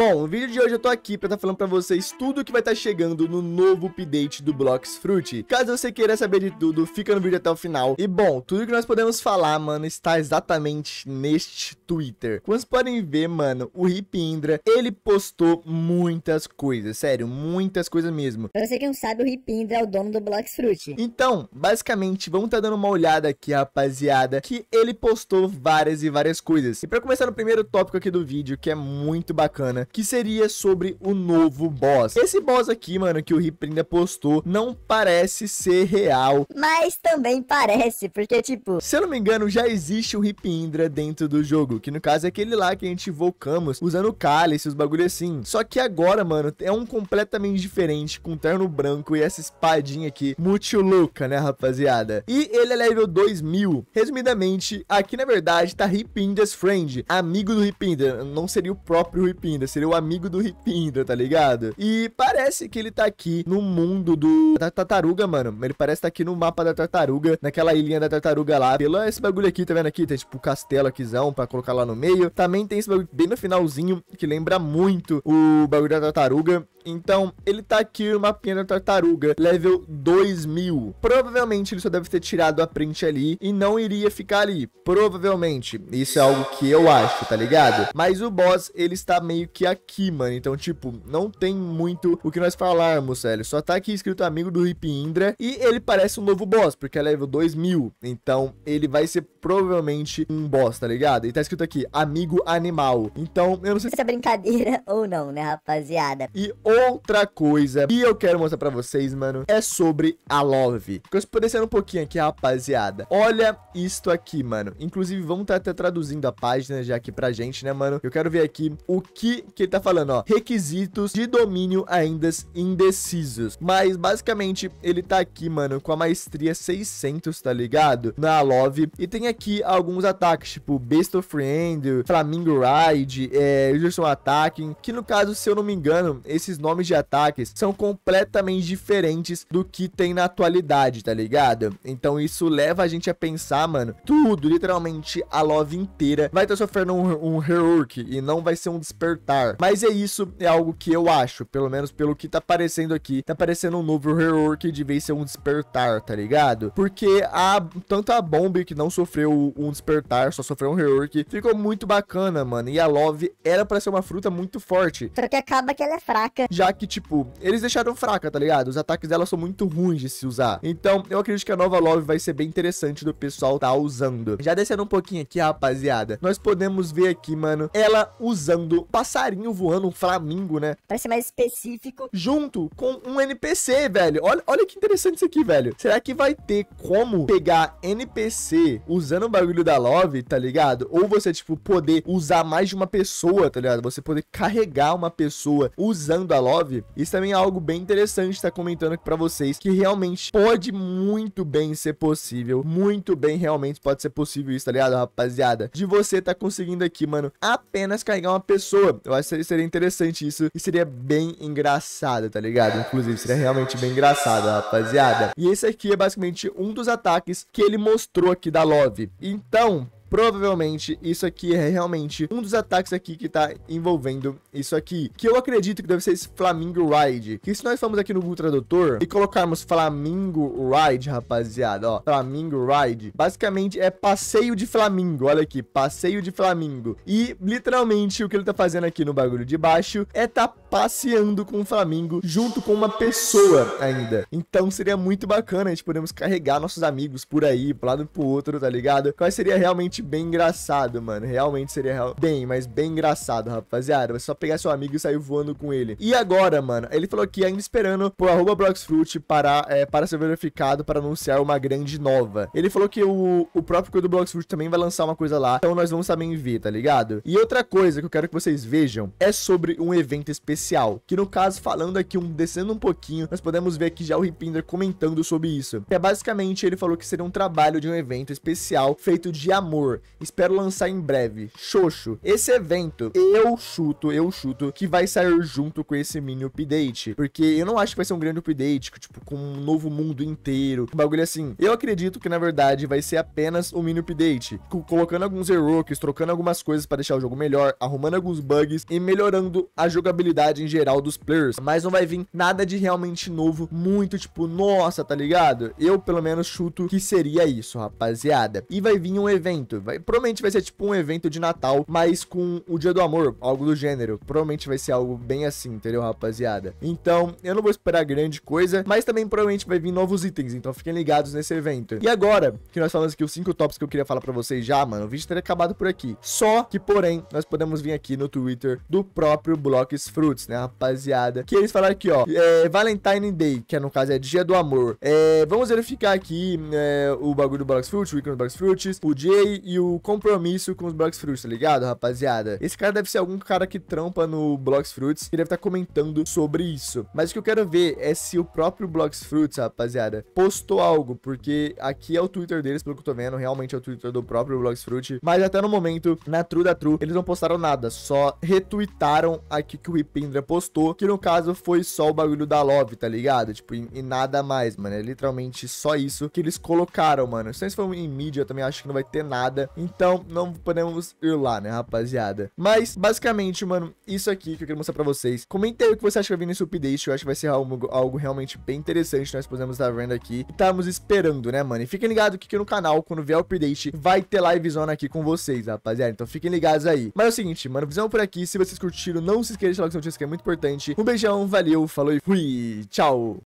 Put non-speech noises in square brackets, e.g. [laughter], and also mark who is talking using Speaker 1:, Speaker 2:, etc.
Speaker 1: Bom, no vídeo de hoje eu tô aqui pra estar tá falando pra vocês tudo que vai estar tá chegando no novo update do Blocks Fruit. Caso você queira saber de tudo, fica no vídeo até o final. E bom, tudo que nós podemos falar, mano, está exatamente neste Twitter. Como vocês podem ver, mano, o Ripindra, ele postou muitas coisas, sério, muitas coisas mesmo. Pra você que não sabe, o Ripindra é o dono do Blocks Fruit. Então, basicamente, vamos tá dando uma olhada aqui, rapaziada, que ele postou várias e várias coisas. E pra começar no primeiro tópico aqui do vídeo, que é muito bacana, que seria sobre o novo boss. Esse boss aqui, mano, que o Riprinda postou, não parece ser real. Mas também parece, porque, tipo... Se eu não me engano, já existe o Ripindra dentro do jogo, que no caso é aquele lá que a gente invocamos, usando cálice, os bagulho assim. Só que agora, mano, é um completamente diferente, com terno branco e essa espadinha aqui, muito louca, né, rapaziada? E ele é level 2000. Resumidamente, aqui, na verdade, tá Ripindra's Friend, amigo do Ripindra. Não seria o próprio Ripindra, seria seria o amigo do Ripindra, tá ligado? E parece que ele tá aqui no mundo do da tartaruga, mano. Ele parece tá aqui no mapa da tartaruga, naquela ilhinha da tartaruga lá. Pelo esse bagulho aqui, tá vendo aqui? Tem tipo o castelo aquizão pra colocar lá no meio. Também tem esse bagulho bem no finalzinho, que lembra muito o bagulho da tartaruga. Então, ele tá aqui uma pena tartaruga, level 2000. Provavelmente ele só deve ter tirado a print ali e não iria ficar ali. Provavelmente. Isso é algo que eu acho, tá ligado? Mas o boss, ele está meio que aqui, mano. Então, tipo, não tem muito o que nós falarmos, velho. Só tá aqui escrito amigo do Hip Indra e ele parece um novo boss, porque é level 2000. Então, ele vai ser provavelmente um boss, tá ligado? E tá escrito aqui, amigo animal. Então, eu não sei se... é brincadeira [laughs] ou não, né, rapaziada? E o Outra coisa que eu quero mostrar pra vocês, mano, é sobre a Love. Transparecendo um pouquinho aqui, rapaziada. Olha isto aqui, mano. Inclusive, vamos estar tá, traduzindo a página já aqui pra gente, né, mano? Eu quero ver aqui o que que ele tá falando, ó. Requisitos de domínio ainda indecisos. Mas, basicamente, ele tá aqui, mano, com a maestria 600, tá ligado? Na Love. E tem aqui alguns ataques, tipo Best of Friend, Flamingo Ride, é, Wilson Attacking, que no caso, se eu não me engano, esses nomes de ataques são completamente diferentes do que tem na atualidade, tá ligado? Então isso leva a gente a pensar, mano, tudo, literalmente a love inteira vai estar tá sofrendo um, um rework e não vai ser um despertar. Mas é isso, é algo que eu acho, pelo menos pelo que tá aparecendo aqui, tá aparecendo um novo rework de vez ser um despertar, tá ligado? Porque a tanto a Bomb que não sofreu um despertar, só sofreu um rework, ficou muito bacana, mano. E a Love era para ser uma fruta muito forte. Só que acaba que ela é fraca já que, tipo, eles deixaram fraca, tá ligado? Os ataques dela são muito ruins de se usar. Então, eu acredito que a nova love vai ser bem interessante do pessoal tá usando. Já descendo um pouquinho aqui, rapaziada, nós podemos ver aqui, mano, ela usando passarinho voando, um flamingo, né? Pra ser mais específico. Junto com um NPC, velho. Olha, olha que interessante isso aqui, velho. Será que vai ter como pegar NPC usando o bagulho da love, tá ligado? Ou você, tipo, poder usar mais de uma pessoa, tá ligado? Você poder carregar uma pessoa usando a Love, isso também é algo bem interessante estar tá comentando aqui para vocês, que realmente pode muito bem ser possível, muito bem realmente pode ser possível isso, tá ligado, rapaziada? De você tá conseguindo aqui, mano, apenas carregar uma pessoa. Eu acho que seria interessante isso e seria bem engraçado, tá ligado? Inclusive, seria realmente bem engraçado, rapaziada. E esse aqui é basicamente um dos ataques que ele mostrou aqui da Love. Então, Provavelmente isso aqui é realmente um dos ataques aqui que tá envolvendo isso aqui. Que eu acredito que deve ser esse Flamingo Ride. Que se nós formos aqui no Google Tradutor e colocarmos Flamingo Ride, rapaziada, ó. Flamingo Ride. Basicamente é passeio de flamingo. Olha aqui, passeio de flamingo. E literalmente o que ele tá fazendo aqui no bagulho de baixo é tá passeando com o Flamingo junto com uma pessoa ainda. Então seria muito bacana a gente podermos carregar nossos amigos por aí, pro lado e pro outro, tá ligado? Mas seria realmente bem engraçado, mano. Realmente seria real... bem, mas bem engraçado, rapaziada. Você só pegar seu amigo e sair voando com ele. E agora, mano? Ele falou que ainda esperando por arroba Bloxfruit para, é, para ser verificado para anunciar uma grande nova. Ele falou que o, o próprio Coelho do Bloxfruit também vai lançar uma coisa lá. Então nós vamos também ver, tá ligado? E outra coisa que eu quero que vocês vejam é sobre um evento especial especial. Que no caso, falando aqui, um descendo um pouquinho, nós podemos ver aqui já o Ripinder comentando sobre isso. é basicamente, ele falou que seria um trabalho de um evento especial feito de amor. Espero lançar em breve. Xoxo. Esse evento, eu chuto, eu chuto, que vai sair junto com esse mini update. Porque eu não acho que vai ser um grande update, tipo, com um novo mundo inteiro. Um bagulho assim. Eu acredito que, na verdade, vai ser apenas um mini update. Colocando alguns erros, trocando algumas coisas para deixar o jogo melhor, arrumando alguns bugs e melhorando a jogabilidade em geral dos players. Mas não vai vir nada de realmente novo, muito tipo, nossa, tá ligado? Eu, pelo menos, chuto que seria isso, rapaziada. E vai vir um evento. Vai, provavelmente vai ser tipo um evento de Natal, mas com o Dia do Amor, algo do gênero. Provavelmente vai ser algo bem assim, entendeu, rapaziada? Então, eu não vou esperar grande coisa, mas também provavelmente vai vir novos itens, então fiquem ligados nesse evento. E agora, que nós falamos aqui os 5 tops que eu queria falar pra vocês já, mano, o vídeo teria acabado por aqui. Só que, porém, nós podemos vir aqui no Twitter do próprio Blocks Fruit né, rapaziada? Que eles falaram aqui, ó. É, Valentine Day, que é, no caso é Dia do Amor. É, vamos verificar aqui é, o bagulho do Blox Fruit, o ícone do Blox Fruits, o Jay e o compromisso com os Blox Fruits, tá ligado, rapaziada? Esse cara deve ser algum cara que trampa no Blox Fruits e deve estar tá comentando sobre isso. Mas o que eu quero ver é se o próprio Blox Fruits, rapaziada, postou algo, porque aqui é o Twitter deles, pelo que eu tô vendo, realmente é o Twitter do próprio Blox Fruit, mas até no momento, na True da True, eles não postaram nada, só retweetaram aqui que o Whipping Indra postou, que no caso foi só o bagulho da Love, tá ligado? Tipo, e, e nada mais, mano. É literalmente só isso que eles colocaram, mano. Se for em mídia, eu também acho que não vai ter nada. Então, não podemos ir lá, né, rapaziada? Mas, basicamente, mano, isso aqui que eu queria mostrar pra vocês. Comenta aí o que você acha que vai vir nesse update. Eu acho que vai ser algo, algo realmente bem interessante. Nós podemos estar tá vendo aqui. E estamos esperando, né, mano? E fiquem ligados que aqui no canal, quando vier o update, vai ter livezona aqui com vocês, rapaziada. Então, fiquem ligados aí. Mas é o seguinte, mano, visão por aqui. Se vocês curtiram, não se esqueçam de deixar like se não que é muito importante. Um beijão, valeu, falou e fui. Tchau.